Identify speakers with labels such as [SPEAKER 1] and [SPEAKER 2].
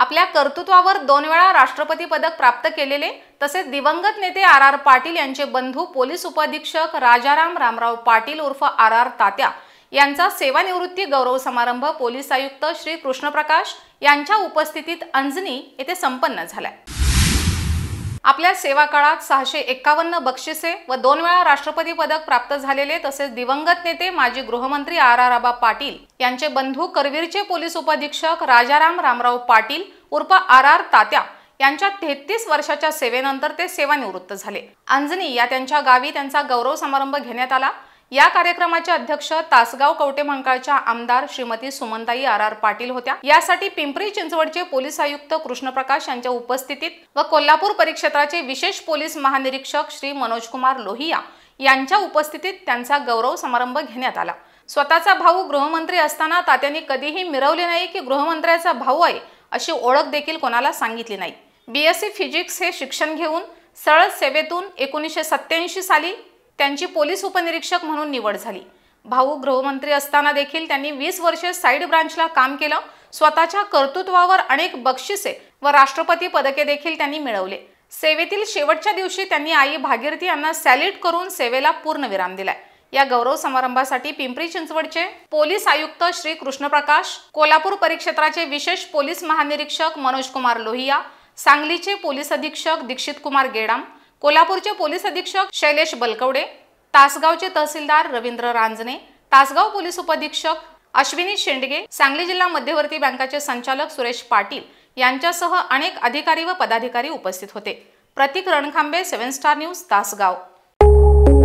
[SPEAKER 1] आपल्या कर्तृत्वावर दोन वेळा राष्ट्रपती पदक प्राप्त केलेले तसेच दिवंगत नेते आर आर पाटील यांचे बंधू पोलीस उपाधीक्षक राजाराम रामराव पाटील उर्फ आर आर तात्या यांचा सेवानिवृत्ती गौरव समारंभ पोलीस आयुक्त श्री कृष्णप्रकाश यांच्या उपस्थितीत अंजनी येथे संपन्न झालाय आपल्या सेवा काळात सहाशे एक्कावन्न बक्षिसे व दोन वेळा राष्ट्रपती पदक प्राप्त झालेले तसेच दिवंगत नेते माजी गृहमंत्री आर आर आबा पाटील यांचे बंधू करवीरचे पोलीस उपाधीक्षक राजाराम रामराव पाटील उर्फ आर आर तात्या यांच्या तेहतीस वर्षाच्या सेवेनंतर ते सेवानिवृत्त झाले अंजनी या त्यांच्या गावी त्यांचा गौरव समारंभ घेण्यात आला या कार्यक्रमाचे अध्यक्ष तासगाव कवटे मंकाळच्या आमदार श्रीमती सुमनताई आर आर पाटील होत्या यासाठी पिंपरी चिंचवडचे पोलीस आयुक्त कृष्णप्रकाश यांच्या उपस्थितीत व कोल्हापूर परिक्षेत्राचे विशेष पोलीस महानिरीक्षक श्री मनोजकुमार लोहिया यांच्या उपस्थितीत त्यांचा गौरव समारंभ घेण्यात आला स्वतःचा भाऊ गृहमंत्री असताना तात्यांनी कधीही मिरवले नाही की गृहमंत्र्याचा भाऊ आहे अशी ओळख देखील कोणाला सांगितली नाही बीएससी फिजिक्स हे शिक्षण घेऊन सरळ सेवेतून एकोणीसशे सत्त्याऐंशी साली त्यांची पोलीस उपनिरीक्षक म्हणून निवड झाली भाऊ गृहमंत्री असताना देखील त्यांनी वीस वर्षे साईड ब्रांचला काम केलं स्वतःच्या कर्तृत्वावर अनेक बक्षिसे व राष्ट्रपती पदके देखील त्यांनी मिळवले सेवेतील शेवटच्या दिवशी त्यांनी आई भागीरथी यांना सॅल्यूट करून सेवेला पूर्णविराम दिलाय या गौरव समारंभासाठी पिंपरी चिंचवडचे पोलीस आयुक्त श्री कृष्णप्रकाश कोल्हापूर परिक्षेत्राचे विशेष पोलीस महानिरीक्षक मनोज कुमार लोहिया सांगलीचे पोलीस अधीक्षक दीक्षित कुमार गेडाम कोल्हापूरचे पोलीस अधीक्षक शैलेश बलकवडे तासगावचे तहसीलदार रवींद्र रांजणे तासगाव पोलीस उपअधीक्षक अश्विनी शेंडगे सांगली जिल्हा मध्यवर्ती बँकाचे संचालक सुरेश पाटील यांच्यासह अनेक अधिकारी व पदाधिकारी उपस्थित होते Prateek Rankhambe seven star news Tasgaon